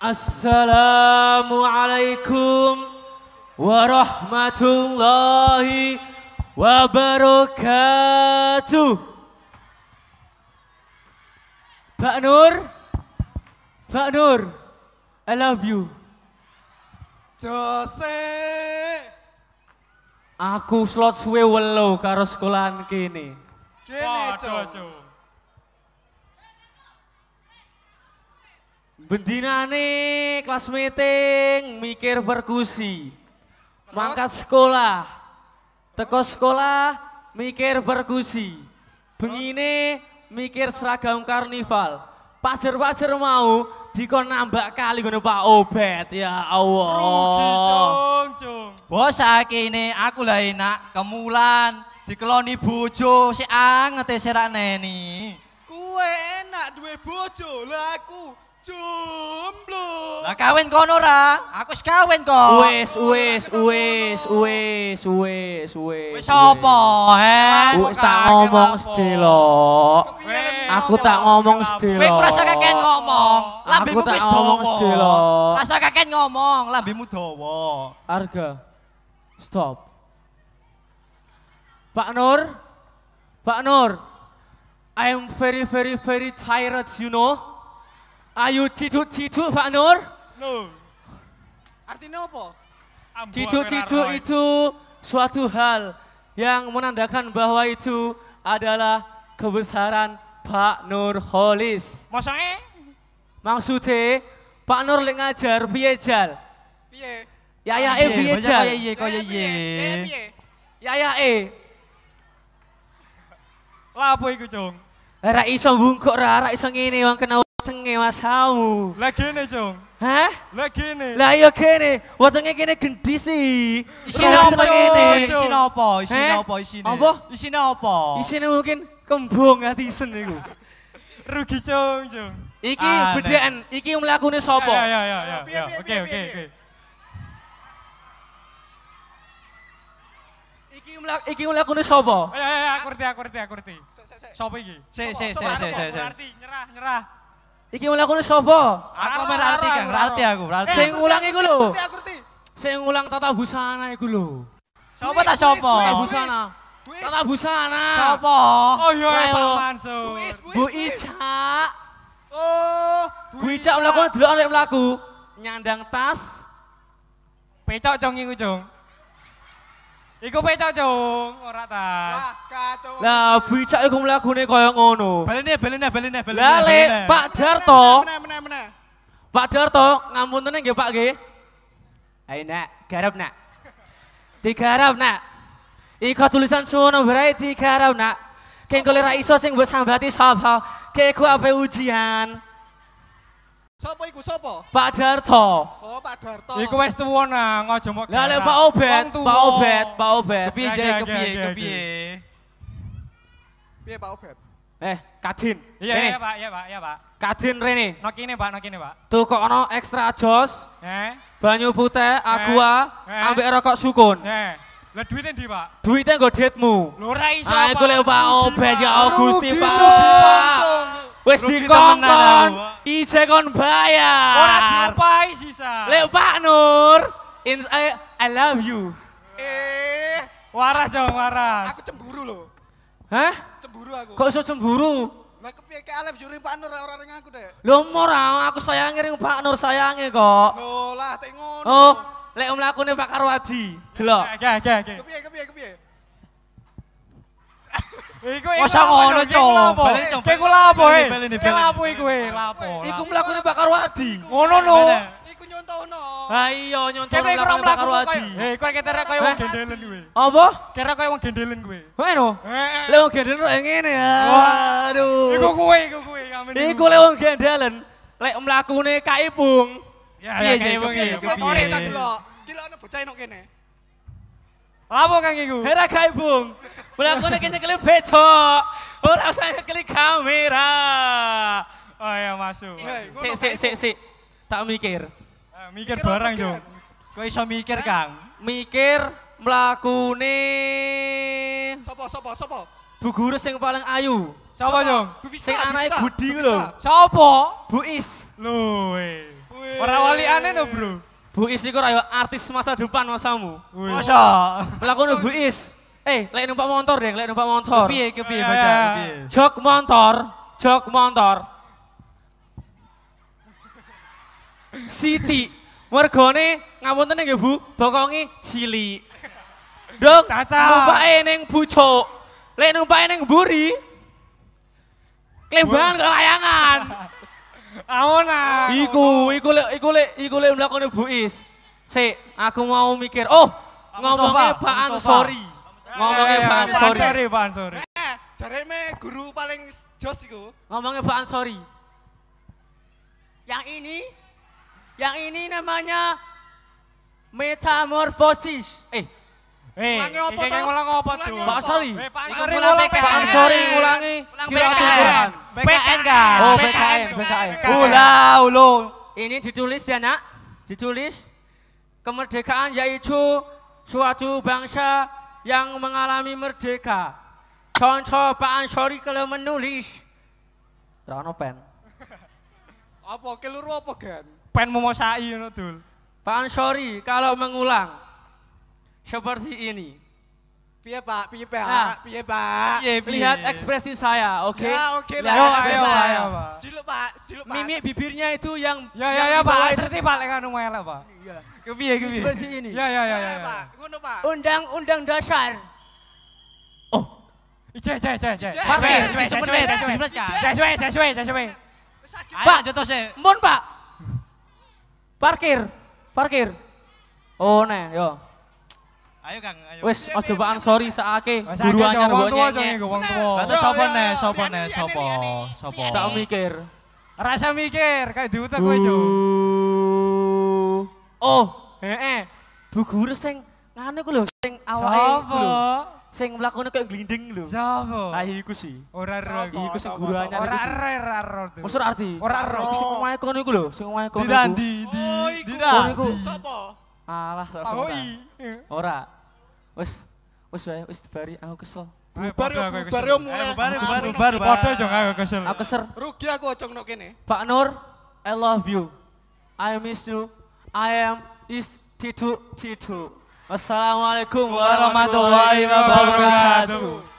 Assalamualaikum warahmatullahi wabarakatuh. Pak Nur, Pak Nur, I love you. Jose. Aku slot suwe welo karo sekolahan kini. Kene, Cuk. Bendinane kelas meeting mikir perkusi. Mangkat sekolah. Teko sekolah mikir perkusi. Bengine mikir seragam karnival. Pasir-pasir mau dikon nambah kali gue Pak Obet ya Allah. Rugi cung Bos ini aku lah enak kemulan dikeloni bojo si anget ya, serak neni. Kue enak dua bojo lah aku Jomblo. Lah kawin kono ora? Aku wis kawin kok. Wis wis wis wis wis wis. Wis sapa, he? Wis tak ngomong stilo. Aku tak ngomong sedelo. Kowe rasa kakek ngomong. Lambimu wis dawa. Rasa kakek ngomong, lambimu dawa. Arga. Stop. Pak Nur. Pak Nur. I am very very very tired, you know. Ayu cicu cicu Pak Nur. No. Artinya apa? Cicu cicu itu suatu hal yang menandakan bahwa itu adalah kebesaran Pak Nur Holis. Maksudnya? Eh? Maksudnya Pak Nur lek ngajar piye jal? Piye? Ya ya e piye jal? Kaya iye kaya iye. Ya ya e. Eh. Lapo itu Cung? Rai sombong kok rara ora ini wang kenal wetenge Mas Hau. Lah gene, Jong. Hah? Lah gene. Lah iya kene, Wetenge kene gendhi sih. Isine apa ngene? Isine apa? Isine apa isine? Apa? Isine apa? Isine mungkin kembung atisen iku. Rugi, Jong, Jong. Iki ah, bedaan, nah. iki mlakune sapa? Ya ya ya ya. ya. Oke oke oke. Iki mulai iki mlakune sapa? Ya ya ya, aku ngerti, aku ngerti, aku ngerti. Sobo iki? Sik sik sik sik sik. Berarti nyerah, nyerah. Iki aku sapa? Aku berarti kan, berarti aku, berarti. Saya ulang iku lho. Sing tata busana iku lho. tata ta Tata busana. Tata busana. Sapa? Oh iya Pak Mansur. Bu Ica. Oh, Bu Ica mlakune delok yang pelaku. Nyandang tas. Pecok cong ujung. Iku pecah cung, ora tas. Wah, kacau. Lah, bicak iku mlakune kaya ngono. Balene, balene, balene, balene. Lale, Pak Darto. Meneh, meneh, meneh. Pak Darto, ngamuntene nggih Pak nggih. Ayo nak, garap nak. Digarap nak. Iku tulisan sono berarti digarap nak. Kengko ora iso sing mbok sambati sapa? Kek ku ape ujian. Sopo iku sopo? Pak Darto. Oh, Pak Darto. Iku wis tuwa nang, aja mok. Lah Pak Obet, Pak Obet, Pak Obet. Kepiye jare kepiye kepiye? Piye Pak Obet? Eh, Kadin. Iya, iya, Pak, iya, Pak, iya, Pak. Kadin rene. Nokine, Pak, nokine, Pak. Tuh kok ekstra jos. Eh. Banyu putih, aqua eh. ambek rokok sukun. Eh. Lah duitnya di pak? Duitnya gue dietmu. Lo rai siapa? Ah, itu lek pak Obet ya agusti pak. Wis dikongkon, ije kon bayar. Ora diopai sisa. Lek Pak Nur, I, eh, I love you. Eh, waras jawab waras. Aku cemburu loh. Hah? Cemburu aku. Kok iso cemburu? Lah kepiye ke Alef juri Pak Nur ora ring aku, Dek. Lho ora, ah, aku sayangi ring Pak Nur sayangi kok. Lho lah tek ngono. Oh, lek mlakune Pak Karwadi, delok. Oke, oke, oke. Kepiye kepiye Iku iku. Mosok ngono coba. Iku lapo e. Iku lapo eh. iku e. Lapo. Iku eh, mlakune bakar wadi. Ngono no. Iku nyontono. Ha iya nyontono bakar wadi. Bakar kowe keterek wong gendelen kowe. Apa? Keterek koyo wong gendelen kowe. Hoe no. Eh, lek wong gendelen ngene ya. Waduh. Iku kowe iku Iku lek wong gendelen lek mlakune kaibung. Ya ya kaibung. Kotore tak delok. Delokne bocah enok kene. Apa kang iku? Hera kae, Bung. Mulakone kene kelip becok. Ora usah klik kamera. Oh ya masuk. Sik sik sik sik. Tak mikir. Eh, mikir barang yo. Kok iso mikir, eh, Kang? Mikir mlakune Sopo sopo sopo? Bu guru sing paling ayu. Sopo yo? Sing anake Budi ku lho. Sopo? Bu Is. Eh. Lho. Ora waliane no Bro. Bu Is iku ayo artis masa depan masamu. Masa? Lah Bu Is. Eh, lek numpak motor deh, lek numpak motor. Piye, ke piye baca? Eh. Jok motor, jok motor. Siti, mergone ngapunten nggih Bu, bokongi cili. Dok, caca. Numpak ning bucuk. Lek numpak ning buri. Klebangan kelayangan. Bu. Aona. Ah, iku, iku le, iku le, iku le mlakone Bu Is. Si, aku mau mikir. Oh, ngomongnya Pak Ansori. Eh, ngomongnya eh, Pak Ansori. Pak Ansori. me eh, guru paling jos iku. Ngomongnya Pak Ansori. Yang ini yang ini namanya metamorfosis. Eh, Eh, opo to? Ulang Pak Ansori. Eh, Pak Ansori ulang Pak Ansori ngulangi. PKN. PKN kan? Oh, PKN, PKN. Ula ulo. Ini ditulis ya, Nak. Ditulis kemerdekaan yaitu suatu bangsa yang mengalami merdeka. Contoh Pak Ansori kalau menulis. Terano pen. Apa keluru apa, kan, Pen memosai ngono, Dul. Pak Ansori kalau mengulang seperti ini. Piye Pak, piye Pak, nah, piye Pak. Piye, piye. Lihat ekspresi saya, oke? Okay? Ya oke okay, ya, Pak. Ayo, ayo, ayo, Pak. Sediluk Pak, sediluk Pak. Mimik bibirnya itu yang... Ya, ya, ya Pak, seperti Pak, yang anu lah Pak. Iya. Kepiye, kepiye. Seperti ini. Ya, ya, ya. ya, ya. ya Pak, ngono Pak. Undang-undang dasar. Oh. Ice, ice, ice, ice. Pak, ice, ice, ice, ice, ice, ice, ije, ije. Pak, jatuh sih. Mohon Pak. Parkir, parkir. Oh, nih, yo. Ayo Kang, ayo. Wis, aja Pak Ansori saake. Guru anyar mbok nyek. Wong tuwa, Lah sapa ne? Sapa ne? Sapa? Sapa? Tak mikir. Rasa mikir, kayak diutak kowe, Jo. Oh, heeh. Bu guru sing nganu ku lho, sing awake ku lho. Sing mlakune kayak glinding lho. Sopo? Ah iku sih. Ora ero iku. Iku sing guru anyar. Ora ero ero. Usul arti. Ora ero. omahe kono iku lho, sing omahe kono. Di di oh, di. Sopo? Alah, sapa? Ora. Wes, wes wae, wes dibari aku kesel. Bubar yo bubar yo ya, ya, ya, mulai. Bubar bubar bubar padha aja aku kesel. Aku kesel. Rugi aku ocong nok kene. Pak Nur, I love you. I miss you. I am is Titu Titu. assalamualaikum warahmatullahi wabarakatuh.